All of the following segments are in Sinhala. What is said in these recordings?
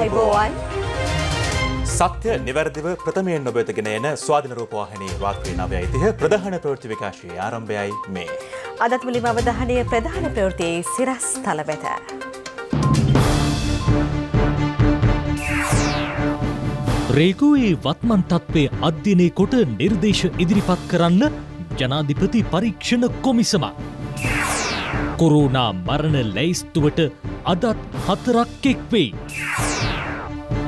අයිබෝවන් සත්‍ය නිවැරදිව ප්‍රථමයෙන් නොබතගෙන එන ස්වාධන රූපවාහනී වාක්‍රී නවය ඉතිහ ප්‍රධාන ප්‍රෘති විකාශය ආරම්භයයි මේ. අදත් මුලිම අවධානය ප්‍රධාන ප්‍රවෘතියේ සිරස් තලබැත. රේගුවේ වත්මන් තත්ත්වය අධ්‍යනය කොට නිර්දේශ ඉදිරිපත් කරන්න ජනාධිපති පරීක්ෂණ කොමිසමක්. කොරෝනා මරණ ලැයිස්තුවට අදත් හතරක් එක්වෙයි.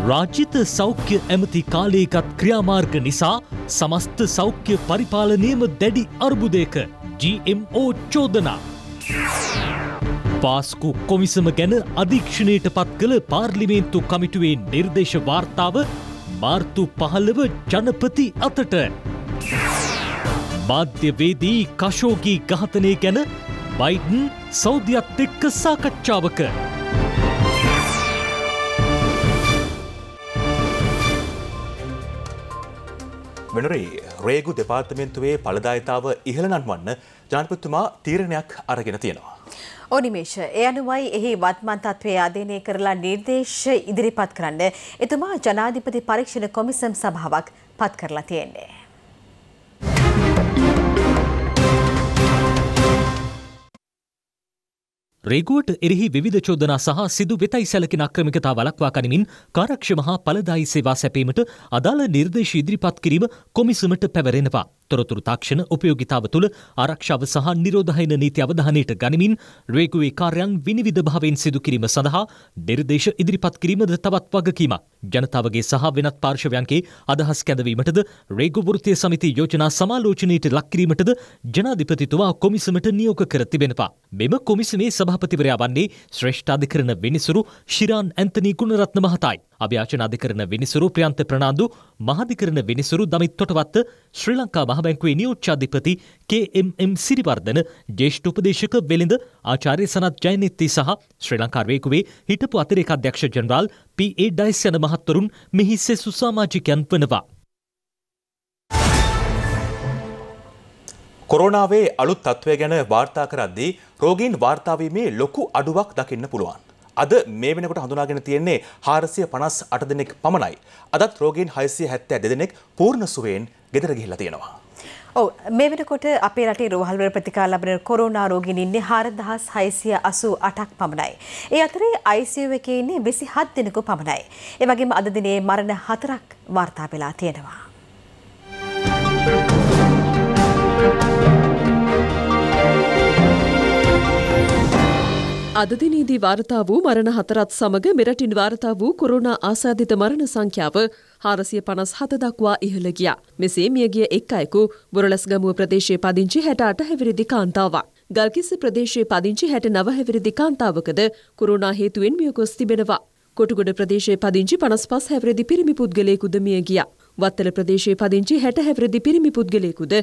රාජිත සෞඛ්‍ය ඇමති කාලයකත් ක්‍රියාමාර්ග නිසා සමස්ත සෞඛ්‍ය පරිපාලනයම දැඩි අර්බුදයක GMO චෝදනා. පාස්කු කොමිසම ගැන අධීක්ෂණයට පත් කළ පාර්ලිමේන්තු කමිටුවේ නිර්දේශ වාර්තාව මාර්තු පහළව ජනපති අතට. මාධ්‍යවේදී කශෝගී ඝාතනය ගැන බයිඩන් සෞධියත් එක්ක සාකච්ඡාවක. මෙනරී රේගු දෙපාර්තමෙන්න්තුවේ පළදායතාව ඉහළ නන්වන්න ජානපතුමා තීරණයක් අරගෙන තියෙනවා. ඕනිමේෂ ඒ අනුවයි එහි වත්මන්තත්වය අධ්‍යයනය කරලා නිර්දේශ ඉදිරිපත් කරන්න එතුමා ජනාධිපති පරීක්ෂණ කොමිසම් සභාවක් පත් කරලා තියෙන්නේ. රේගුවට එරෙහි විධ චෝදනා සහ සිදු වෙතයි සැලකෙන අක්‍රමිකතා වලක්වා කනිමින් කාරක්ෂ මහා පලදායි සේවා සැපීමට අදාළ නිර්දේශ ඉදිරිපත් කිරීම කොමිසමට පැවරෙනවා. තොරතුරු තාක්ෂණ උපයෝගිතාව තුළ ආරක්ෂාව සහ නිරෝධායන නීති අවධානයට ගනිමින් රේගුවේ කාර්යයන් විනිවිධ භාවයෙන් සිදු කිරීම සඳහා නිර්දේශ ඉදිරිපත් කිරීමද තවත් වගකීමක්. ජනතාවගේ සහ වෙනත් පාර්ශවයන්ගේ අදහස් කැඳවීමටද රේගු වෘත්තීය සමිති යෝජනා සමාලෝචනයට ලක් කිරීමටද ජනාධිපතිතුමා කොමිසමට නියෝග කර තිබෙනවා. මෙම කොමිසමේ සභාපතිවරයා වන්නේ ශ්‍රේෂ්ඨාධිකරණ විනිසුරු ශිරාන් ඇන්තනී ගුණරත්න මහතායි. අභ්‍යාචන අධිකරණ විනිසුරු ප්‍රියන්ත ප්‍රනාන්දු මහාධිකරණ විනිසුරු දමිත් තොටවත්ත ශ්‍රී ලංකා මහබැංකුවේ නියෝච්ඡාධිපති KMM සිරිවර්ධන ජ්‍යෙෂ්ඨ උපදේශක වෙළඳ ආචාර්ය සනත් ජයනිත්ති සහ ශ්‍රී ලංකාර්වේකුවේ හිටපු අතිරේක අධ්‍යක්ෂ ජනරාල් පී.ඒ. ඩයිස් යන මහත්වරුන් මෙහි සෙසු සමාජිකයන් වනවා. කොරෝනාවේ අලුත් තත්ත්වය ගැන වාර්තා කරද්දී රෝගීන් වාර්තාාවීමේ ලොකු අඩුවක් දකින්න පුළුවන්. අද මේ වෙනකොට හඳුනාගෙන තියෙන්නේ හාරසිය පනස් අට දෙනෙක් පමණයි. අදත් රෝගීන් හයිසිය හැත්තෑ දෙදෙනෙක් පූර්ණ සුවයෙන් ගෙදර ගිහිල්ලා තියෙනවා. ඔව මේ වෙනකොට අපේ රටේ රෝහල්වල ප්‍රතිකාර ලබන කොරෝනා රෝගීන් ඉන්නේ 4688ක් පමණයි. ඒ අතරේ ICU එකේ ඉන්නේ 27 දෙනෙකු පමණයි. ඒ වගේම අද දිනේ මරණ 4ක් වාර්තා වෙලා තියෙනවා. අදදිනීදී වාර්තා වූ මරණ හතරත් සමග මෙරටින් වාර්තා වූ කොරුණා ආසාධිත මරණ සංඛ්‍යාව හාරසිය පනස් හත දක්වා ඉහළ ගියා. මෙසේ මියගිය එක් අයෙකු බොරලස්ගමුව ප්‍රදේශයේ පදිංචි හැට අට හැවිරිදි කාන්තාවක්. ගල්කිස්ස ප්‍රදේශයේ පදිංචි හැට නව හැවිරිදි කාන්තාවකද කුරුණා හේතුවෙන් මියගොස් තිබෙනවා. කොටුගොඩ ප්‍රදේශයේ පදිංචි පනස් පස් හැවිරිදි පිරිමි පුද්ගලයෙකුද මිය ගියා. වත්තල ප්‍රදේශයේ පදිංචි හැට හැවිරිදි පිරිමි පුද්ගලයෙකුද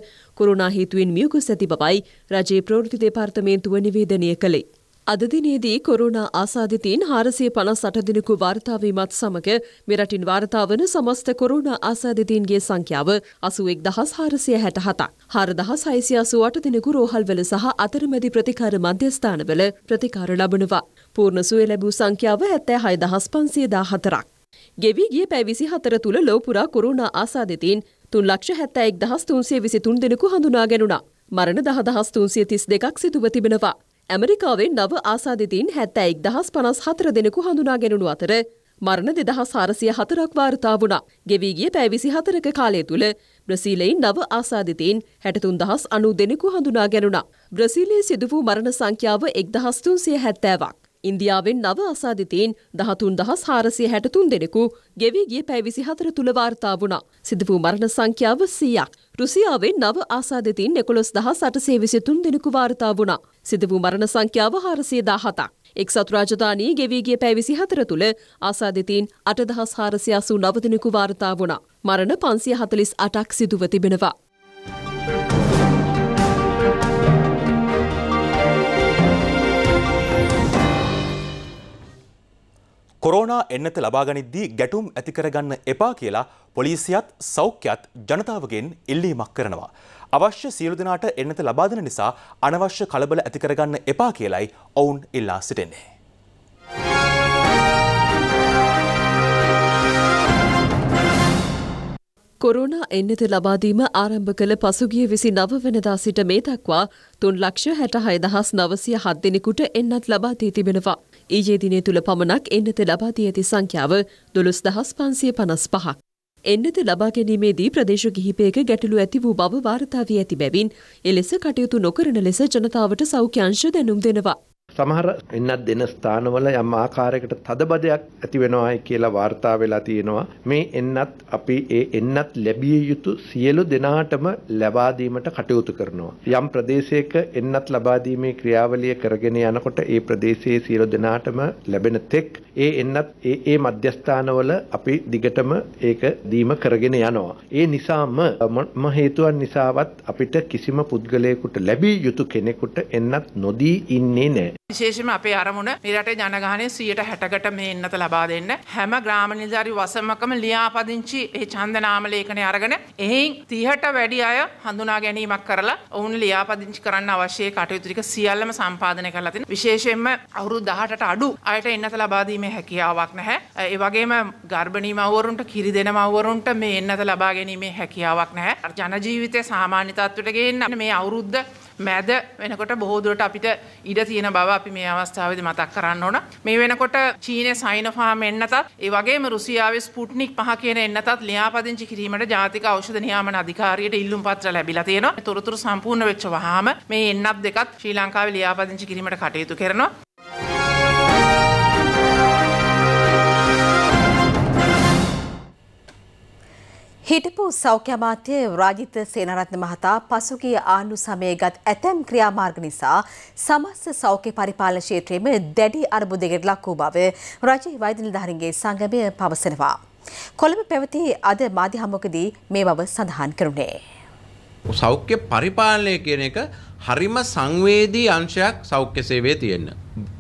කොරුණා හේතුවෙන් මියගොස් ඇති බවයි රජයේ ප්‍රවෘත්ති දෙපාර්තමේන්තුව නිවේදනය කළේ. අද දිනේදී කොරුණා ආසාධිතීන් හාරසිය පනස් අටදිනකු වාර්තාවීමත් සමඟ මෙරටින් වාර්තාාවන සමස්ත කොරුණා ආසාධිතීන්ගේ සංඛ්‍යාව අසුවෙක් දහස් හාරසිය හැට හතක්. හාරදහස් හයිසි අසුවට දෙනෙකු රෝහල්වල සහ අතරමැදි ප්‍රතිකාර මධ්‍යස්ථානවල ප්‍රතිකාර ලබනවා. පූර්ණ සුවේ ලැබූ සංඛ්‍යාව ඇත්තෑ හය දහස් පන්සියදා හතරක්. ගෙවී ගිය පැවිසි හතර තුළ ලෝපුරා කොරුණා ආසාධිතීන් තුන් ලක්ෂ හැත්තෑ එක් දහස් තුන්සේ විසි තුන් දෙනෙකු හඳුනා ගැනුණා. මරණ දහදහස් තුන්සිය තිස් දෙකක් සිතුව තිබෙනවා. ඇමරිකාවේ නව ආසාධිතීන් හැත්තැයික් දහස් පනස් හතර දෙනෙකු හඳුනා ගැනුණු අතර මරණ දෙදහස් සාරසිය හතරක් වාර්තා වුණා. ගෙවීගිය පැවිසි හතරක කාලය තුළ බ්‍රසීලයින් නව ආසාධිතීන් හැටතුන් දහස් අනු දෙනෙකු හඳුනා ගැනුණා. බ්‍රසීලයේ සිදුවූ මරණ සංඛ්‍යාව එක් දහස්තුන් සිය හැත්තෑවක්. ඉන්දියාවෙන් නව අසාධිතීන් දහතුන් දහස් හාරසිය හැටතුන් දෙනෙකු ගෙවී ගිය පැවිසි හතර තුළ වාර්තා වුණා. සිදුවූ මරණ සංඛ්‍යාව සීයක්. රුසියාවෙන් නව ආසාධිතීන් එකොළොස් දහස් අටසේ විසිතුන් දෙනෙකු වාර්තා වුණා. සිදුවූ මරණ සංඛ්‍යාව හාරසිය දාහතක්. එක්සත් රාජධානී ගෙවීගේ පැවිසි හතර තුළ ආසාධිතීන් අටදහස් හාරසියාසූ නවදිනෙකු වාර්තා වුණා. මරණ පන්සිය හතලිස් අටක් සිදුව තිබෙනවා. කොරෝනා එන්නත ලබාගනිද්දී ගැටුම් ඇතිකරගන්න එපා කියලා පොලිසියත් සෞඛ්‍යත් ජනතාවගෙන් ඉල්ලීමක් කරනවා. අවශ්‍ය සියලු දෙනාට එන්නත ලබාදන නිසා අනවශ්‍ය කලබල ඇතිකරගන්න එපා කියලයි ඔවුන් ඉල්ලා සිටින්නේ. කොරුණා එන්නත ලබාදීම ආරම්භ කළ පසුගිය විසි නව වනදා සිට මේ දක්වා තුන් ලක්ෂ හැට හයදහස් නවසය හත් දෙනෙකුට එන්නත් ලබාදී තිබෙනවා. ඊයේ දිනේ තුළ පමණක් එන්නත ලබා දී ඇති සංඛ්‍යාව දොළොස් දහස් පන්සිය පනස් පහක්. එන්නත ලබා ගැනීමේදී ප්‍රදේශ කිහිපයක ගැටලු ඇති වූ බව වාර්තා වී ඇති බැවින් එලෙස කටයුතු නොකරන ලෙස ජනතාවට සෞඛ්‍යංශ දැනුම් දෙනවා. සමහර එන්නත් දෙන ස්ථානවල යම් ආකාරයකට තදබදයක් ඇති වෙනවායි කියලා වාර්තා වෙලා තියෙනවා. මේ එන්නත් අපි ඒ එන්නත් ලැබිය යුතු සියලු දෙනාටම ලබා දීමට කටයුතු කරනවා. යම් ප්‍රදේශයක එන්නත් ලබා දීමේ ක්‍රියාවලිය කරගෙන යනකොට ඒ ප්‍රදේශයේ සියලු දෙනාටම ලැබෙන තෙක් ඒ එන්නත් ඒ ඒ මධ්‍යස්ථානවල අපි දිගටම ඒක දීම කරගෙන යනවා. ඒ නිසාම මොන හේතුවක් නිසාවත් අපිට කිසිම පුද්ගලයෙකුට ලැබිය යුතු කෙනෙකුට එන්නත් නොදී ඉන්නේ නැහැ. විශේෂම අපේ අරමුණ මේ රටේ ජනගහනය 160කට මේ එන්නත ලබා දෙන්න. හැම ග්‍රාම නිලධාරි වසමකම ලියාපදිංචි ඒ ඡන්ද නාම ලේඛනය අරගෙන එයින් 30ට වැඩි අය හඳුනා ගැනීමක් කරලා ඔවුන් ලියාපදිංචි කරන්න අවශ්‍ය කටයුතු ටික සියල්ලම සම්පාදනය කරලා තින. විශේෂයෙන්ම අවුරුදු 18ට අඩු අයට එන්නත ලබා දීමේ හැකියාවක් නැහැ. ඒ වගේම ගර්භණී මව්වරුන්ට කිරි දෙන මව්වරුන්ට මේ එන්නත ලබා ගැනීමේ හැකියාවක් නැහැ. ජන ජීවිතය සාමාන්‍ය තත්ත්වයට ගේන්න මේ අවුරුද්ද මැද වෙනකොට බොහෝදුරට අපිට ඉඩ තියෙන බව අපි මේ අවස්ථාවද මතක් කරන්න ඕන. මේ වෙනකොට චීනය සයිනෆාම එන්නතත් ඒවගේ රුසියාව ස්පුට්නික් පහ කියන එන්නතත් ලියාපදිංචි කිරීමට ජාතික අවෂධ නියාමන අධිකාරයට ඉල්ලුම් පත්‍ර ලැබිලා තියෙන තොරතුරු සම්පූර්ණ වෙච්ච වහාම මේ එන්නත් දෙකත් ශ්‍රී ලංකාව ලියාපදිංචි කිරීමට කටයුතු කරනවා. හිටපු සෞඛ්‍යමාත්‍ය රාජිත සේනරත්න මහතා පසුගිය ආණ්ඩු සමයේ ගත් ඇතැම් ක්‍රියාමාර්ග නිසා සමස්ත සෞඛ්‍ය පරිපාලන ක්ෂේත්‍රයේම දැඩි අර්බුදයකට ලක් වූ බව රජයේ වෛද්‍ය නිලධාරීන්ගේ සංගමය පවසනවා. කොළඹ පැවති අද මාධ්‍ය හමුවකදී මේ බව සඳහන් කරුණේ. සෞඛ්‍ය පරිපාලනය කියන එක හරිම සංවේදී අංශයක් සෞඛ්‍ය සේවයේ තියෙන්න.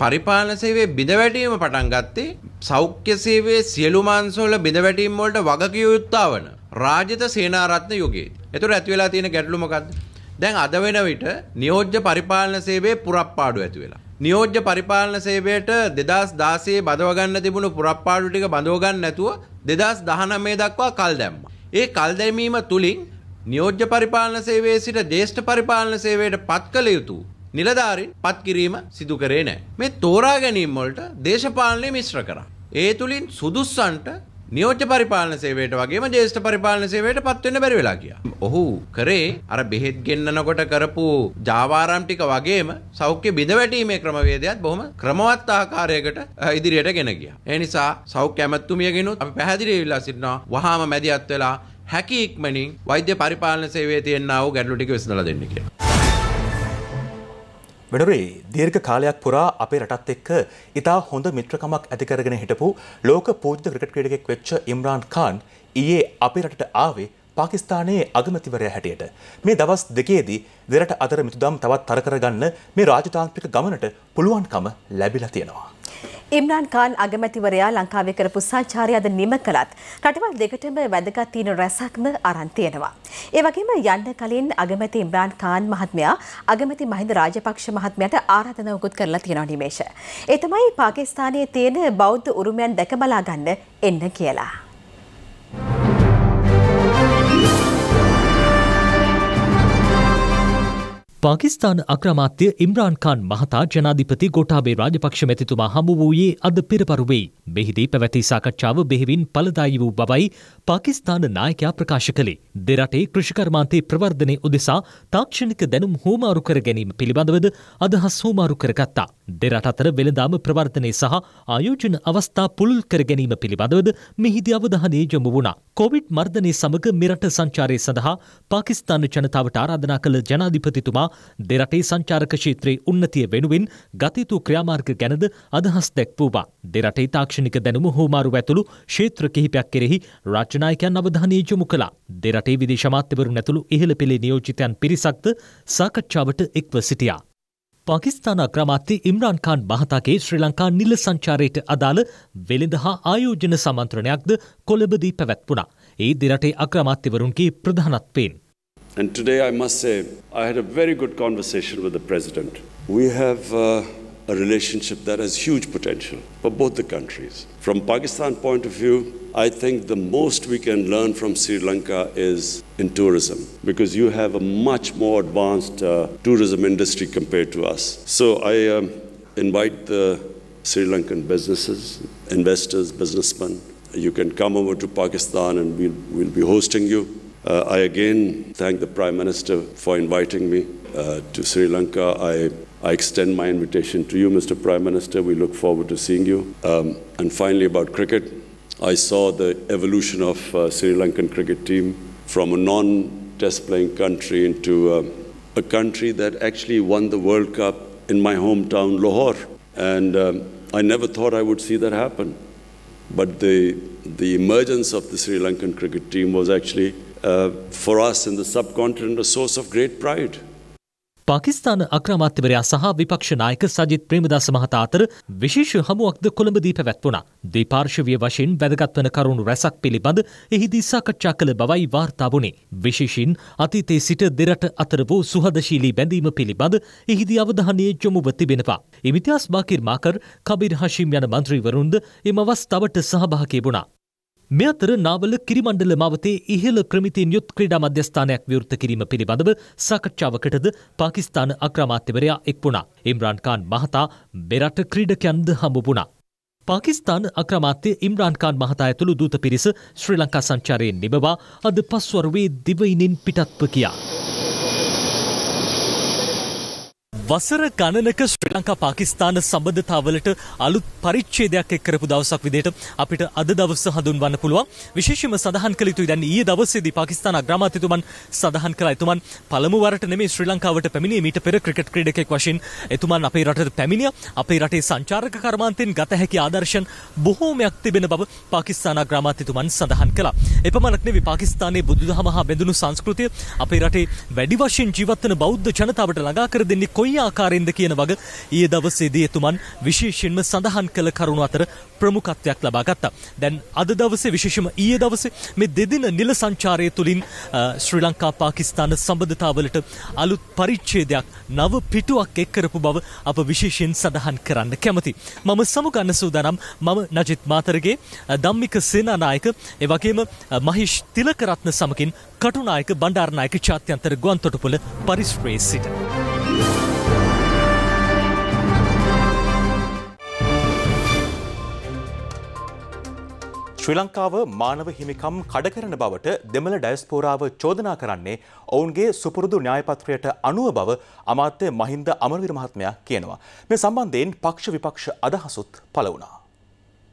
පරිපාලන සේවයේ බිඳවැටීම පටන් ගත්තේ සෞඛ්‍ය සේවයේ සියලු මාංශවල බිඳවැටීම් වලට වගකියුත්තාවන රාජිත සේනාරත්න යුගයේ. එතකොට ඇති වෙලා තියෙන ගැටලු මොකද්ද? දැන් අද වෙන විට නියෝජ්‍ය පරිපාලන සේවයේ පුරප්පාඩු ඇති වෙලා. නියෝජ්‍ය පරිපාලන සේවයට 2016 බදව ගන්න තිබුණු පුරප්පාඩු ටික බඳව ගන්න නැතුව 2019 දක්වා කල් දැම්මා. ඒ කල් දැමීම තුලින් නියෝජ්‍ය පරිපාලන සේවයේ සිට ජ්‍යෙෂ්ඨ පරිපාලන සේවයට පත් කළ යුතු නිලධාරීන් පත් කිරීම සිදු කරේ නැහැ. මේ තෝරා ගැනීම වලට දේශපාලනය මිශ්‍ර කරා. ඒ තුලින් සුදුස්සන්ට නියෝජ්‍ය පරිපාලන සේවයට වගේම ජේෂ්ඨ පරිපාලන සේවයට පත් වෙන්න බැරි වෙලා ගියා. ඔහු කරේ අර බෙහෙත් ගෙන්නනකොට කරපු ජාවාරම් ටික වගේම සෞඛ්‍ය බිඳවැටීමේ ක්‍රමවේදයත් බොහොම ක්‍රමවත් ආකාරයකට ඉදිරියට ගෙන ගියා. ඒ නිසා සෞඛ්‍ය ඇමතුමියගෙනුත් අපි පැහැදිලිව ඉල්ලා සිටිනවා වහාම මැදිහත් වෙලා හැකි ඉක්මනින් වෛද්‍ය පරිපාලන සේවයේ තියෙනා වූ ගැටලු ටික විසඳලා දෙන්න කියලා. වෙනුරේ දීර්ඝ කාලයක් පුරා අපේ රටත් එක්ක ඉතා හොඳ මිත්‍රකමක් ඇතිකරගෙන හිටපු ලෝක පූජ්‍ය ක්‍රිකට් ක්‍රීඩකෙක් වෙච්ච ඉම්රාන් ඛාන් ඊයේ අපේ රටට ආවේ පාකිස්ානයේ අගමතිවරය හැටියට. මේ දවස් දෙකේදී දෙරට අතර මිතුදම් තවත් තරකරගන්න මේ රාජතාන්ත්‍රික ගමනට පුළුවන්කම ලැබිලා තියෙනවා. ඉම්රාන් කාන් අගමැතිවරයා ලංකාවේ කරපු සංචාරය අද නිම කළත් රටවල් දෙකටම වැදගත් තියෙන රැසක්ම අරන් තියෙනවා. ඒ වගේම යන්න කලින් අගමැති ඉම්රාන් කාන් මහත්මයා අගමැති මහින්ද රාජපක්ෂ මහත්මයාට ආරාධනාවකුත් කරලා තියෙනවා නිමේෂ. ඒ තමයි පාකිස්තානයේ තියෙන බෞද්ධ උරුමයන් දැක බලා ගන්න එන්න කියලා. පාකිස්ාන අක්‍රමාත්‍ය ඉම්රාන් කාන් මහතා ජනාධිපති ගොටාබේ රාජපක්ෂ මැතිතුමා හමු වූයේ අද පෙරපරුවෙයි. මෙහිදී පැවැති සාකච්ඡාව බෙහෙවින් පලදායි වූ බවයි පාකිස්ාන නායකයා ප්‍රකාශ කළේ. දෙරටේ කෘෂිකර්මාන්තේ ප්‍රවර්ධනය උදෙසා තාක්ෂණික දැනුම් හෝමාරු කර ගැනීම පිළිබඳවද අදහස් හෝමාරු කරගත්තා. දෙරට අතර වෙළදාම ප්‍රවර්ධනය සහ ආයෝජන අවස්ථා පුළුල් කර ගැනීම පිළිබඳවද මෙහිදී අවධානය යොමු වුණා. කොවිඩ් මර්ධනය සමග මෙරට සංචාරය සඳහා පාකිස්ාන ජනතාවට ආරාධනා කළ ජනාධිපතිතුමා සහ දෙරටේ සංචාරක ශීත්‍රයේ උන්නතිය වෙනුවෙන් ගතයුතු ක්‍රියාමාර්ග ගැනද අදහස් දැක්වූවා. දෙරටේ තාක්ෂණික දැනුම හෝමාරු ඇතුළු ක්ෂේත්‍ර කිහිපයක් කෙරෙහි රාජ්‍යනායකයන් අවධානය යොමු කළා. දෙරටේ විදේශ අමාත්‍යවරුන් ඇතුළු ඉහළ පෙළේ නියෝජිතයන් පිරිසක්ද සාකච්ඡාවට එක්ව සිටියා. පාකිස්ාන ක්‍රමාත්ති ඉම්රාන් කාන් මහතාගේ ශ්‍රී ලංකා නිල සංචාරයට අදාළ වෙළඳ හා ආයෝජන සමන්ත්‍රණයක්ද කොළඹදී පැවැත්වුණා. ඒ දෙරටේ අක්‍රමාත්‍යවරුන්ගේ ප්‍රධානත්වයෙන්. And today, I must say, I had a very good conversation with the President. We have uh, a relationship that has huge potential for both the countries. From Pakistan point of view, I think the most we can learn from Sri Lanka is in tourism because you have a much more advanced uh, tourism industry compared to us. So I um, invite the Sri Lankan businesses, investors, businessmen. You can come over to Pakistan and we'll, we'll be hosting you. Uh, I again thank the Prime Minister for inviting me uh, to Sri Lanka. I, I extend my invitation to you, Mr. Prime Minister. We look forward to seeing you. Um, and finally, about cricket, I saw the evolution of uh, Sri Lankan cricket team from a non-test playing country into uh, a country that actually won the World Cup in my hometown, Lahore. And um, I never thought I would see that happen. But the, the emergence of the Sri Lankan cricket team was actually uh, for us in the subcontinent a source of great pride. Pakistan අක්‍රමාත්‍යවරයා සහ විපක්ෂනායක සජිත් ප්‍රේමදස මහතා අතර විශේෂ හමුවක්ද කොළඹදී පැවැත්වුණ. දෙපාර්ශවය වශයෙන් වැදගත්වන කරුණු රැසක් පිළිබඳ එහිදී සාකච්ඡා කළ බවයි වාර්තාාවනේ. විශේෂින් අතීතේ සිට දෙරට අතර වූ සුහදශීලී බැඳීම පිළිබඳ එහිදි අවධානය ජොමුව තිබෙනවා. ඉමිතිහස් බාකිර් මාකර් කබිර් හශීම් යන මන්ත්‍රීවරුන්ද එම අවස්ථාවට සහභාකේ වුණා. මේ අතර නාවල කිරිමණ්ඩල මවතේ ඉහළ ක්‍රමිතීන් යුත් ක්‍රීඩා මධ්‍යස්ථානයක් විවෘත කිරීම පිළිබඳව සාකච්ඡාවකටද පාකිස්තාන අග්‍රාමාත්‍යවරයා එක් වුණා. ඉම්රාන් ඛාන් මහතා මෙරට ක්‍රීඩකයන්ද හමු වුණා. පාකිස්තාන අග්‍රාමාත්‍ය ඉම්රාන් ඛාන් මහතා ඇතුළු දූත පිරිස ශ්‍රී ලංකා සංචාරයෙන් නිබවා අද පස්වරුවේ දිවයිනින් පිටත්ව කියා. වසර ගණනක ශ්‍රී ලංකා පාකිස්තාන සම්බන්ධතාවලට අලුත් පරිච්ඡේදයක් එක් කරපු දවසක් විදිහට අපිට අද දවස හඳුන්වන්න පුළුවන්. විශේෂයෙන්ම සඳහන් කළ යුතුයි දැන් ඊයේ දවසේදී පාකිස්තාන අග්‍රාමාත්‍යතුමන් සඳහන් කළා. එතුමන් පළමු වරට නෙමෙයි ශ්‍රී ලංකාවට පැමිණියේ මීට පෙර ක්‍රිකට් ක්‍රීඩකෙක් වශයෙන් එතුමන් අපේ රටට පැමිණියා. අපේ රටේ සංචාරක කර්මාන්තෙන් ගත හැකි ආදර්ශන් බොහෝමයක් තිබෙන බව පාකිස්තාන අග්‍රාමාත්‍යතුමන් සඳහන් කළා. එපමණක් නෙවෙයි පාකිස්තානයේ බුදුදහම හා බැඳුණු සංස්කෘතිය අපේ රටේ වැඩි වශයෙන් ජීවත් වන බෞද්ධ ජනතාවට ළඟා කර දෙන්නේ කොයි ආකාරයෙන්ද කියන වග ඊයේ දවසේදී එතුමන් විශේෂයෙන්ම සඳහන් කළ කරුණු අතර ප්‍රමුඛත්වයක් ලබා ගත්තා. දැන් අද දවසේ විශේෂම ඊයේ දවසේ මේ දෙදින නිල සංචාරය තුලින් ශ්‍රී ලංකා පාකිස්තාන සම්බන්ධතාවලට අලුත් පරිච්ඡේදයක් නව පිටුවක් එක් කරපු බව අප විශේෂයෙන් සඳහන් කරන්න කැමති. මම සමුගන්න සූදානම් මම නජිත් මාතරගේ ධම්මික සේනානායක ඒ වගේම මහේෂ් තිලකරත්න සමගින් කටුනායක බණ්ඩාරනායක ජාත්‍යන්තර ගුවන්තොටුපොළ පරිශ්‍රයේ සිට. ශ්‍රී ලංකාව මානව හිමිකම් කඩකරන බවට දෙමළ ඩයස්පෝරාව චෝදනා කරන්නේ ඔවුන්ගේ සුපුරුදු න්‍යායපත්‍රයට අනුව බව අමාත්‍ය මහින්ද අමරවීර මහත්මයා කියනවා. මේ සම්බන්ධයෙන් පක්ෂ විපක්ෂ අදහසුත් පළ වුණා.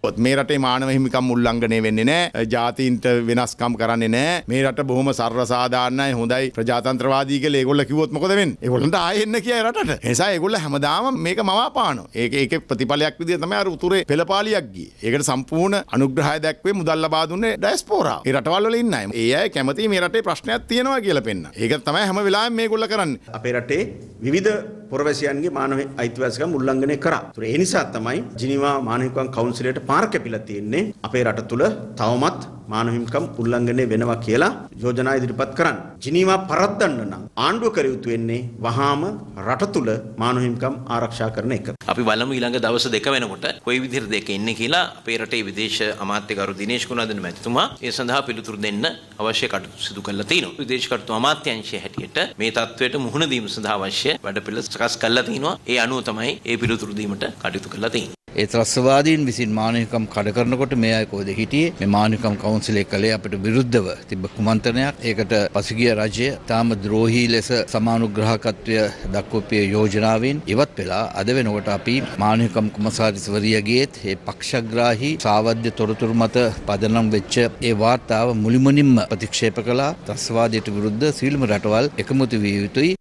ඔත් මේ රටේ මානව හිමිකම් උල්ලංඝනය වෙන්නේ නැහැ. ජාතීන්ට වෙනස්කම් කරන්නේ නැහැ. මේ රට බොහොම සර්ව සාධාරණයි හොඳයි ප්‍රජාතන්ත්‍රවාදී කියලා ඒගොල්ලෝ කිව්වොත් මොකද වෙන්නේ? ඒගොල්ලන්ට ආයෙ එන්න කියයි රටට. ඒ නිසා ඒගොල්ලෝ හැමදාම මේක මවාපානවා. ඒක ඒකේ ප්‍රතිඵලයක් විදිහට තමයි අර උතුරේ පෙළපාලියක් ගියේ. ඒකට සම්පූර්ණ අනුග්‍රහය දැක්වේ මුදල් ලබා දුන්නේ ඩයස්පෝරාව. ඒ රටවල් වල ඉන්න අය. ඒ අය කැමති මේ රටේ ප්‍රශ්නයක් තියෙනවා කියලා පෙන්න. ඒක තමයි හැම වෙලාවෙම මේගොල්ලෝ කරන්නේ. අපේ රටේ විවිධ පොරවැසියන්ගේ මානව අයිතිවාසිකම් උල්ලංඝනය කරා. ඒ නිසා තමයි ජිනීවා මානව හිමිකම් කවුන්සිලයට පාර කැපිලා තියෙන්නේ අපේ රට තුල තවමත් මානව හිමිකම් උල්ලංඝනය වෙනවා කියලා යෝජනා ඉදිරිපත් කරන්න. ජිනීවා පරද්දන්න නම් ආණ්ඩුව කර යුතු වෙන්නේ වහාම රට තුල මානව හිමිකම් ආරක්ෂා කරන එක. අපි බලමු ඊළඟ දවස් දෙක වෙනකොට කොයි විදිහට දෙක ඉන්නේ කියලා අපේ රටේ විදේශ අමාත්‍යකරු දිනේෂ් ගුණාදෙන මැතිතුමා ඒ සඳහා පිළිතුරු දෙන්න අවශ්‍ය කටයුතු සිදු කරලා තිනවා. විදේශ කටයුතු අමාත්‍යාංශයේ හැටියට මේ තත්වයට මුහුණ දීම සඳහා අවශ්‍ය වැඩපිළිවෙළ සකස් කරලා තිනවා. ඒ අනුව තමයි ඒ පිළිතුරු දීමට කටයුතු කරලා තින්නේ. ඒ ත්‍රස්වාදීන් විසින් මානවිකම් කඩ කරනකොට මේ අය කොහෙද හිටියේ මේ මානවිකම් කවුන්සිලේ කළේ අපිට විරුද්ධව තිබ්බ කුමන්ත්‍රණයක් ඒකට පසුගිය රජය තාම ද්‍රෝහී ලෙස සමානුග්‍රහකත්වය දක්වපිය යෝජනාවෙන් ඉවත් වෙලා අද වෙනකොට අපි මානවිකම් කුමසාරිස්වරියගේත් ඒ පක්ෂග්‍රාහී සාවද්‍ය තොරතුරු මත පදනම් වෙච්ච ඒ වාර්තාව මුළුමනින්ම ප්‍රතික්ෂේප කළා ත්‍රස්වාදයට විරුද්ධ සීලම රටවල් එකමුතු විය යුතුයි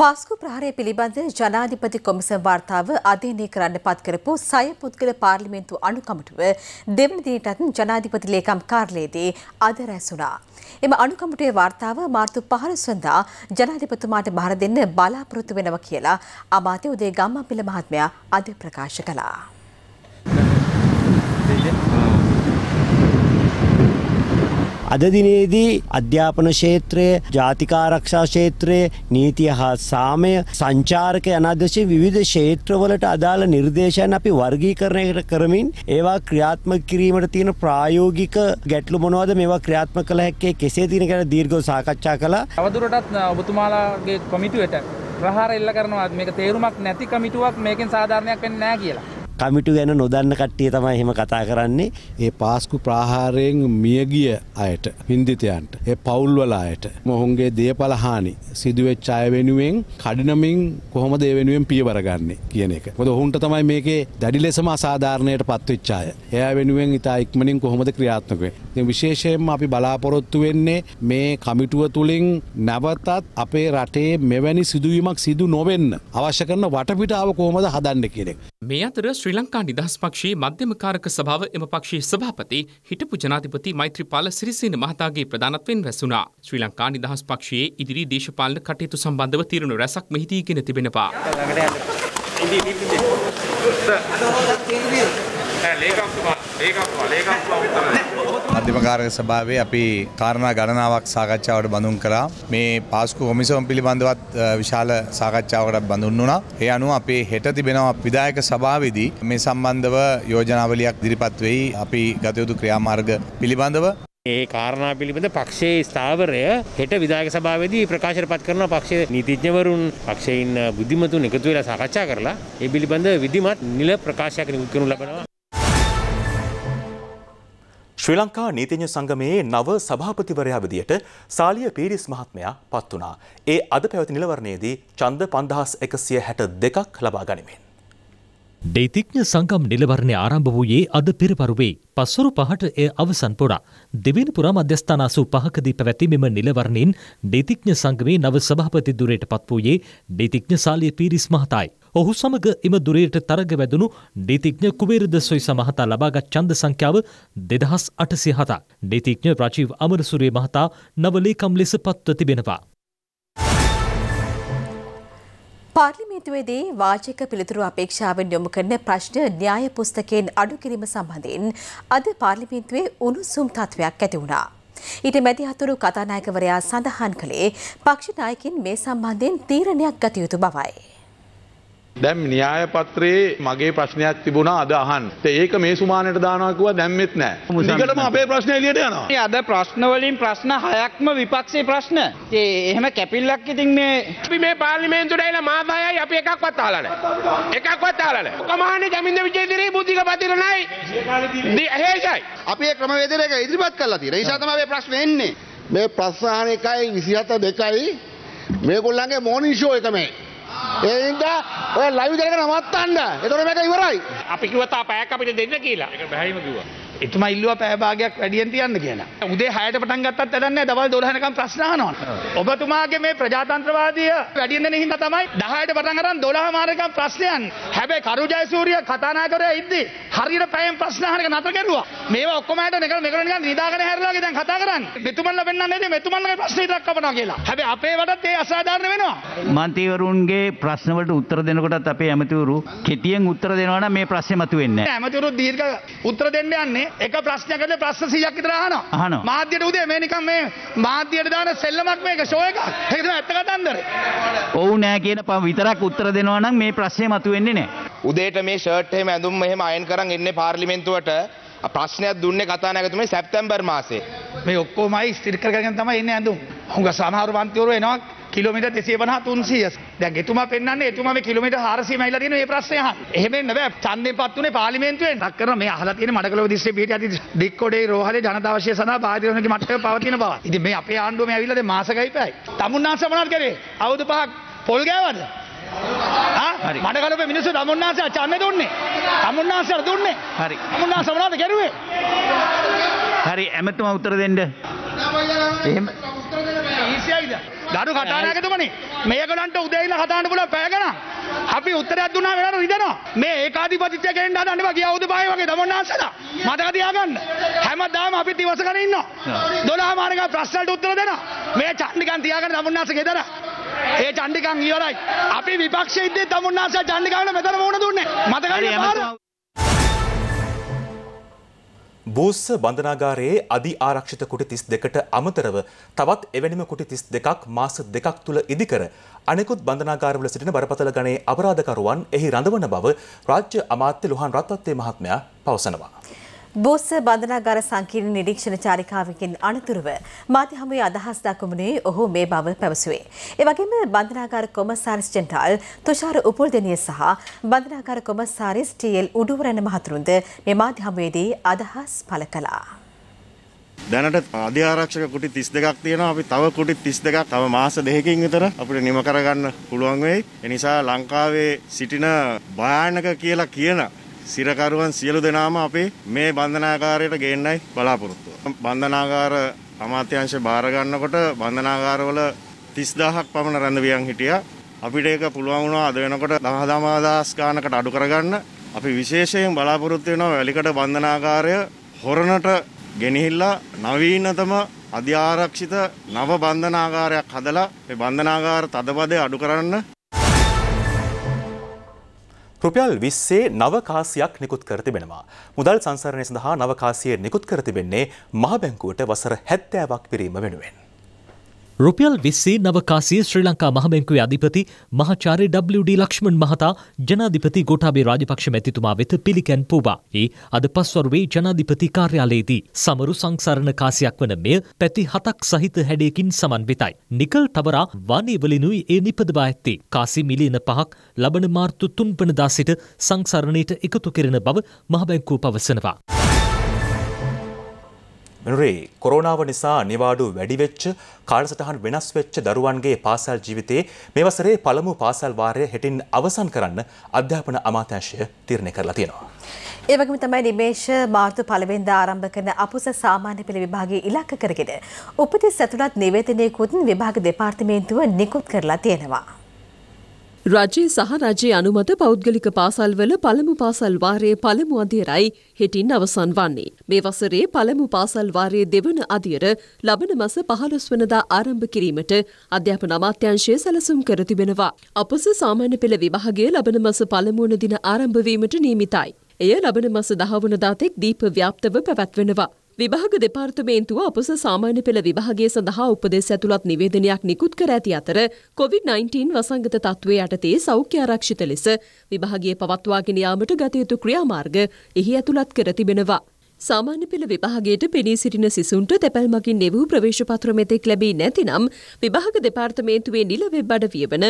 පස්කු ප්‍රහාරය පිළිබඳ ජනාධිපති කොමිසම් වාර්තාව අධ්‍යයනය කරන්න පත් කරපු සය පුද්ගල පාර්ලිමේන්තු අනුකමිටුව දෙවන දිනටත් ජනාධිපති ලේකම් කාර්යාලයේදී අද රැස් වුණා. එම අනුකමිටුවේ වාර්තාව මාර්තු 15 වෙනිදා ජනාධිපතිතුමාට බාර දෙන්න බලාපොරොත්තු වෙනවා කියලා අමාත්‍ය උදේ ගම්මාපිල මහත්මයා අද ප්‍රකාශ කළා. අද දිනේදී අධ්‍යාපන ක්ෂේත්‍රය ජාතිකාරක්ෂා ක්ෂේත්‍රයේ නීතිය හා සාමය සංචාරක අනාදශය විවිධ ක්ෂේත්‍රවලට අදාළ නිර්දේශයන් අපි වර්ගීකරණය කරමින් ඒවා ක්‍රියාත්මක කිරීමට තියෙන ප්‍රායෝගික ගැටලු මොනවද මේවා ක්‍රියාත්මක කළ හැක්කේ කෙසේ තියෙන ගැන දීර්ඝව සාකච්ඡා කළා. අවදුරටත් ඔබතුමාලාගේ කොමිටුවට ප්‍රහාර එල්ල කරනවා මේක තේරුමක් නැති කමිටුවක් මේකෙන් සාධාරණයක් වෙන්නේ නැහැ කියලා. කමිටු ගැන නොදන්න කට්ටිය තමයි එහෙම කතා කරන්නේ ඒ පාස්කු ප්‍රාහාරයෙන් මියගිය අයට හින්දිතයන්ට ඒ පවුල්වල අයට මොහුන්ගේ දේපලහානි සිදුවෙච්ච අය වෙනුවෙන් කඩිනමින් කොහොම දේ වෙනුවෙන් පියවරගන්නේ කියන එක මොද ඔහුන්ට තමයි මේකේ දැඩි ලෙසම අසාධාරණයට පත්වෙච්ච අය එයා වෙනුවෙන් ඉතා ඉක්මනින් කොහොමද ක්‍රියාත්මක වෙන්නේ විශේෂයෙන්ම අපි බලාපොරොත්තු වෙන්නේ මේ කමිටුව තුලින් නැවතත් අපේ රටේ මෙවැනි සිදුවීමක් සිදු නොවෙන්න අවශ්‍ය කරන වටපිටාව කොහොමද හදන්න කියන එක මේ අතර ශ්‍රී ලංකා නිදහස් පක්ෂයේ මධ්‍යම කාරක සභාව එම පක්ෂයේ සභාපති හිටපු ජනාධිපති මෛත්‍රීපාල සිරිසේන මහතාගේ ප්‍රධානත්වයෙන් වැසුණා. ශ්‍රී ලංකා නිදහස් පක්ෂයේ ඉදිරි දේශපාලන කටයුතු සම්බන්ධව තීරණ රැසක් මෙහිදී ඉගෙන තිබෙනවා. ලේකම්තුමා ලේකම්තුමා ලේකම්තුමා මධ්‍යමකාරක සභාවේ අපි කාරණා ගණනාවක් සාකච්ඡාවට බඳුන් කරා. මේ පාස්කු කොමිසම පිළිබඳවත් විශාල සාකච්ඡාවකට බඳුන් වුණා. ඒ අනුව අපේ හෙට තිබෙනවා විධායක සභාවේදී මේ සම්බන්ධව යෝජනාවලියක් ඉදිරිපත් වෙයි. අපි ගත යුතු ක්‍රියාමාර්ග පිළිබඳව ඒ කාරණා පිළිබඳ පක්ෂයේ ස්ථාවරය හෙට විධායක සභාවේදී ප්‍රකාශයට පත් කරන පක්ෂයේ නීතිඥවරුන් පක්ෂයේ ඉන්න බුද්ධිමතුන් එකතු වෙලා සාකච්ඡා කරලා ඒ පිළිබඳ විධිමත් නිල ප්‍රකාශයක් නිකුත් කරනු ලබනවා ශ්‍රී ලංකා නීතිඥ සංගමයේ නව සභාපතිවරයා විදියට සාලිය පීරිස් මහත්මයා පත් වුණා. ඒ අද පැවති නිලවරණයේදී ඡන්ද 5162ක් ලබා ගනිමින්. දෙතිඥ සංගම් නිලවරණය ආරම්භ වූයේ අද පෙරපරුවේ පස්වරු පහට එය අවසන් පුරා. දෙවෙනිපුර මධ්‍යස්ථානාසු පහකදී පැවැති මෙම නිලවරණින් දෙතිඥ සංගමේ නව සභාපති දුරයට පත් වූයේ දෙතිඥ සාලිය පීරිස් මහතායි. ඔහු සමග එම දුරයට තරග වැදුණු නීතිඥ කුබේරද සොයි සමහතා ලබාගත් ඡන්ද සංඛ්‍යාව දෙදහස් අටසිය හතක්. නීතිඥ රජීව් අමරසුරේ මහතා නවලේකම් ලෙස පත්ව තිබෙනවා. පාර්ලිමේන්තුවේදී වාචික පිළිතුරු අපේක්ෂාවෙන් යොමු කරන ප්‍රශ්න න්‍යාය පුස්තකයෙන් අඩු කිරීම සම්බන්ධයෙන් අද පාර්ලිමේන්තුවේ උණුසුම් තත්ත්වයක් ඇති වුණා. ඊට මැදි අතුරු කතානායකවරයා සඳහන් කළේ පක්ෂ නායකින් මේ සම්බන්ධයෙන් තීරණයක් ගත යුතු බවයි. දැම් න්‍යාය පත්‍රයේ මගේ ප්‍රශ්නයක් තිබුණා අද අහන් ඒක මේ සුමානයට දානකුව දැම්මෙත් නෑ මුදිකටම අපේ ප්‍රශ්න එලියට යනවා අද ප්‍රශ්නවලින් ප්‍රශ්න හයක්ම විපක්ෂේ ප්‍රශ්න එහෙම කැපිල්ලක් ඉතින් මේ අපි මේ පාර්ලිමේන්තුවට ඇවිල්ලා මාදායයි අපි එකක්වත් අහලා නෑ එකක්වත් අහලා නෑ කොමානේ ජමින්ද විජේදිරි බුද්ධික පතිර නයි හේෂයි අපි ඒ ක්‍රමවේදයට ඉදිරිපත් කරලා තියෙන නිසා තමයි මේ ප්‍රශ්න එන්නේ මේ ප්‍රශ්න අහන එකයි 27 දෙකයි මේගොල්ලන්ගේ මෝනින් ෂෝ එකමයි ඒන්ද ඔය ලයිව් දෙක නවත්තන්න එතකොට මේක ඉවරයි. අපි කිව්වා තා පැයක් අපිට දෙන්න කියලා. ඒක බැහැයිම කිව්වා. එතුමා ඉල්ලුවා පැය භාගයක් වැඩියෙන් තියන්න කියලා. උදේ 6ට පටන් ගත්තත් වැඩක් නැහැ. දවල් 12 වෙනකම් ප්‍රශ්න අහනවා. ඔබතුමාගේ මේ ප්‍රජාතන්ත්‍රවාදී වැඩියෙන් දෙන හින්දා තමයි 10ට පටන් අරන් 12 මාරකම් ප්‍රශ්නයන්. හැබැයි කරු ජයසූරිය කතානායකවරයා ඉද්දි හරියට පැයෙන් ප්‍රශ්න අහන එක නතර කරුවා. මේවා ඔක්කොම ඇට නිකන් නිකන් නිකන් නිදාගෙන හැරලා වගේ දැන් කතා කරන්නේ. මෙතුමන්ලා වෙන්නන්නේ නේ මෙතුමන්ලගේ ප්‍රශ්න විතරක් කපනවා කියලා. හැබැයි අපේ වටත් ඒ අසාධාරණ වෙනවා. මන්ත්‍රීවරුන්ගේ ප්‍රශ්න වලට උත්තර දෙනකොටත් අපේ ඇමතිවරු කෙටියෙන් උත්තර දෙනවා නම් මේ ප්‍රශ්නේ මතුවෙන්නේ නැහැ. ඇමතිවරු දීර්ඝ උත්තර දෙන්න යන්නේ එක ප්‍රශ්නකට ප්‍රශ්න 100ක් විතර අහනවා. අහනවා. මාධ්‍යයට උදේ මේ නිකන් මේ මාධ්‍යයට දාන සෙල්ලමක් මේක ෂෝ එකක්. ඒක තමයි ඇත්ත කතන්දර. ඔව් නෑ කියන විතරක් උත්තර දෙනවා නම් මේ ප්‍රශ්නේ මතුවෙන්නේ නෑ. උදේට මේ ෂර්ට් එහෙම ඇඳුම් මෙහෙම අයන් කරන් එන්නේ පාර්ලිමේන්තුවට ප්‍රශ්නයක් දුන්නේ කතානායකතුමනි සැප්තැම්බර් මාසේ. මේ ඔක්කොමයි ස්ථිර කරගෙන තමයි එන්නේ ඇඳුම්. හුඟ සමහර මන්ත්‍රීවරු එනවා කිලමිට දෙසේ වන තුන්සිය දැන් එතුම පෙන්න්න එතුම කිලමිට හරසි මයිල තින ප්‍රශ්යහන් එහෙමෙන් බෑ චන්දය පත්වන පාලිමේන්තුවෙන් දක්කර මේ හලතින මටකල දිස්සේ පිට ඇති දික්කොඩේ රෝහල ජනතාවශය සඳ පාතිරනක මට පවතින බව ඉති මේ අපේ ආණ්ඩුවම ඇවිලද මාසකයි පැයි තමුන්නා සමනත් කරේ අවුදු පහක් පොල්ගෑවද මට කලප මිනිස්සු දමුන්නාස චන්න දුන්නේ තමුන්නාසර දුන්නේ හරි මුන්නා සමනාද කැරුවේ හරි ඇමතුම උත්තර දෙෙන්ඩ එහෙම ඊසියිද දරු කතානායකතුමනි මේගලන්ට උදේ ඉඳලා කතාන්න පුළුවන් පැය ගණන්. අපි උත්තරයක් දුන්නා වෙලාවට රිදෙනවා. මේ ඒකාධිපතිත්වය ගේන්න හදන්න බා ගියා උදේ පායේ වගේ දමන්නාසලා. මතක තියාගන්න. හැමදාම අපි දවස ගන්න ඉන්නවා. 12 මාර්ග ප්‍රශ්නට උත්තර දෙනවා. මේ චණ්ඩිකන් තියාගන්න දමන්නාස ගෙදර. ඒ චණ්ඩිකන් ඉවරයි. අපි විපක්ෂයේ ඉද්දී දමන්නාස චණ්ඩිකන්ට මෙතන වුණ දුන්නේ. මතකද? බූස්ස බඳනාගාරයේ අධි ආරක්ෂිත කුටි 32ට අමතරව තවත් එවැනිම කුටි 32ක් මාස දෙකක් තුළ ඉදිකර අනෙකුත් බඳනාගාරවල සිටින බරපතල ගණයේ අපරාධකරුවන් එහි රඳවන බව රාජ්‍ය අමාත්‍ය ලුහන් රත්නත්ේ මහත්මයා පවසනවා. බෝස්ස බන්ධනාගාර සංකීර්ණ නිරීක්ෂණ චාරිකාවකින් අනතුරුව මාධ්‍ය හමුවේ අදහස් දක්වමුනේ ඔහු මේ බව පැවසුවේ. ඒ වගේම බන්ධනාගාර කොමසාරිස් ජෙනරාල් තුෂාර උපුල්දෙනිය සහ බන්ධනාගාර කොමසාරිස් ටීඑල් උඩුවරණ මහතුරුන්ද මේ මාධ්‍ය හමුවේදී අදහස් පළ කළා. දැනට අධ්‍යාරක්ෂක කුටි 32ක් තියෙනවා. අපි තව කුටි 32ක් තව මාස දෙකකින් විතර අපිට නිම කරගන්න පුළුවන් වෙයි. ඒ නිසා ලංකාවේ සිටින භයානක කියලා කියන සිරකරුවන් සියලු දෙනාම අපි මේ බන්ධනාගාරයට ගේන්නයි බලාපොරොත්තු බන්ධනාගාර අමාත්‍යංශ බාර ගන්නකොට බන්ධනාගාරවල 30000ක් පමණ රැඳවියන් හිටියා. අපිට ඒක පුළුවන් වුණා අද වෙනකොට 10000 ගානකට අඩු කරගන්න. අපි විශේෂයෙන් බලාපොරොත්තු වෙනවා වැලිකඩ බන්ධනාගාරය හොරණට ගෙනහිල්ලා නවීනතම අධ්‍යාරක්ෂිත නව බන්ධනාගාරයක් හදලා මේ බන්ධනාගාර තදබදය අඩු කරන්න රුපියල් විස්සේ නවකාසියක් නිකුත් කර තිබෙනවා. මුදල් සංසරණය සඳහා නවකාසිය නිකුත් කර තිබෙන්නේ මහබැංකුවට වසර හැත්තෑවක් පිරීම වෙනුවෙන්. රුපියල් විස්සේ නවකාසිය ශ්‍රී ලංකා මහමෙන්කුවේ අධිපති මහාචාර්ය WD ලක්ෂ්මන් මහතා ජනාධිපති ගෝඨාභය රාජපක්ෂ මැතිතුමා වෙත පිළිකැන් පූවා. ඒ අද පස්වරුවේ ජනාධිපති කාර්යාලයේදී සමරු සංසරණ කාසියක් වන මෙය පැති හතක් සහිත හැඩයකින් සමන්විතයි. නිකල් තවරා වානේවලිනුයි ඒ නිපදවා ඇත්තේ. කාසි මිලියන පහක් ලබන මාර්තු තුන්වනදා සිට සංසරණයට එකතු කෙරෙන බව මහබැංකුව පවසනවා. මෙනුරේ කොරෝනාව නිසා නිවාඩු වැඩිවෙච්ච කාලසටහන් වෙනස් වෙච්ච දරුවන්ගේ පාසල් ජීවිතේ මේ වසරේ පළමු පාසල් වාරය හෙටින් අවසන් කරන්න අධ්‍යාපන අමාත්‍යංශය තීරණය කරලා තියෙනවා. ඒ වගේම තමයි නිමේෂ මාර්තු පළවෙනිදා ආරම්භ කරන අපුස සාමාන්‍ය පෙළ විභාගයේ ඉලක්ක කරගෙන උපතිස් ඇතුළත් නිවේදනයකුත් විභාග දෙපාර්තමේන්තුව නිකුත් කරලා තියෙනවා. රජයේ සහ රජයේ අනුමත පෞද්ගලික පාසල්වල පළමු පාසල් වාරයේ පළමු අධියරයි හෙටින් අවසන් වන්නේ. මේ වසරේ පළමු පාසල් වාරයේ දෙවන අධියර ලබන මස 15 වනදා ආරම්භ කිරීමට අධ්‍යාපන අමාත්‍යාංශය සැලසුම් කර තිබෙනවා. අපස සාමාන්‍ය පෙළ විභාගය ලබන මස පළමු වන දින ආරම්භ වීමට නියමිතයි. එය ලබන මස 10 වනදා තෙක් දීප ව්‍යාප්තව පැවැත්වෙනවා. විභාග දෙපාර්තමේන්තුව අපස සාමාන්‍ය පෙළ විභාගය සඳහා උපදෙස් ඇතුළත් නිවේදනයක් නිකුත් කර ඇති අතර COVID-19 වසංගත තත්ත්වය යටතේ සෞඛ්‍ය ආරක්ෂිත ලෙස විභාගය පවත්වාගෙන යාමට ගත යුතු ක්‍රියාමාර්ග එහි ඇතුළත් කර තිබෙනවා. සාමාන්‍ය පෙළ විභාගයට පෙනී සිටින සිසුන්ට තැපැල් මගින් නෙවූ ප්‍රවේශපත්‍ර මෙතෙක් ලැබී නැතිනම් විභාග දෙපාර්තමේන්තුවේ නිල වෙබ් අඩවිය වන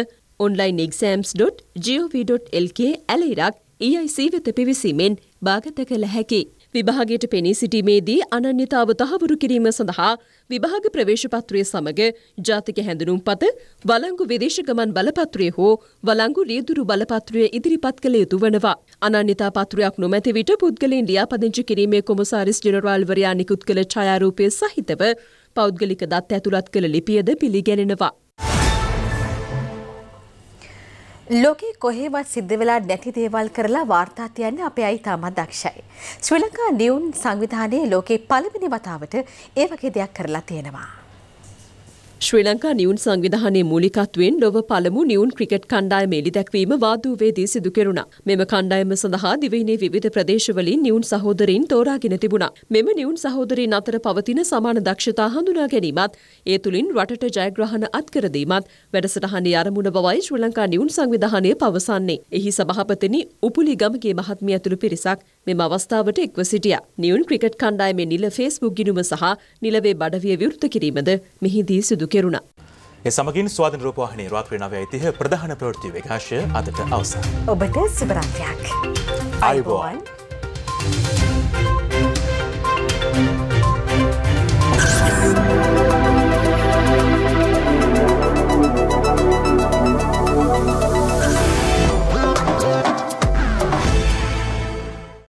online.exams.gov.lk ඇලෙරක් EIC වෙත පිවිසීමෙන් භාගත කළ හැකි. විභාගයට පෙනී සිටීමේදී අනන්‍යතාව තහවුරු කිරීම සඳහා විභාග ප්‍රවේශපත්‍රය සමග ජාතික හැඳුනුම් පත වලංගු විදේශගමන් බලපත්‍රය හෝ වලංගු රියදුරු බලපත්‍රය ඉදිරිපත් කළ යුතු වනවා. අනන්‍යතා පත්‍රයක් නොමැති විට පුද්ගලයන් ලියාපදිංචි කිරීමේ කොමසාරිස් ජනරාල්වරයා නිකුත් කළ ඡායාරූපය සහිතව පෞද්ගලික දත් ඇතුළත් කළ ලිපියද පිළිගැනෙනවා. ලෝකේ කොහේවත් සිද්ධ වෙලා නැති දේවල් කරලා වාර්තා තියන්න අපේ අය තාමත් දක්ෂයි. ශ්‍රී ලංකා නියුන් සංවිධානයේ ලෝකේ පළවෙනි වතාවට ඒ වගේ දෙයක් කරලා තියෙනවා. ශ්‍රී ලංකා නියුන් සංවිධානයේ මූලිකත්වයෙන් ලොව පළමු නියුන් ක්‍රිකට් කණ්ඩායමේ එළිදැක්වීම වාදූවේදී සිදු කෙරුණා. මෙම කණ්ඩායම සඳහා දිවයිනේ විවිධ ප්‍රදේශවලින් නියුන් සහෝදරීන් තෝරාගෙන තිබුණා. මෙම නියුන් සහෝදරීන් අතර පවතින සමාන දක්ෂතා හඳුනා ගැනීමත්, ඒ තුලින් රටට ජයග්‍රහණ අත්කර දීමත් වැඩසටහනේ අරමුණ බවයි ශ්‍රී ලංකා නියුන් සංවිධානය පවසන්නේ. එහි සභාපතිනි උපුලි ගමගේ මහත්මිය ඇතුළු පිරිසක් මෙම අවස්ථාවට එක්ව සිටියා. නිවුන් ක්‍රිකට් කණ්ඩායමේ නිල ෆේස්බුක් ගිණුම සහ නිලවේ බඩවිය විවෘත කිරීමද මෙහිදී සිදු කෙරුණා. ඒ සමගින් ස්වාධීන රූපවාහිනී රාත්‍රී 9:30 ප්‍රධාන ප්‍රවෘත්ති විකාශය අදට අවසන්. ඔබට සුබ රාත්‍රියක්. ආයුබෝවන්.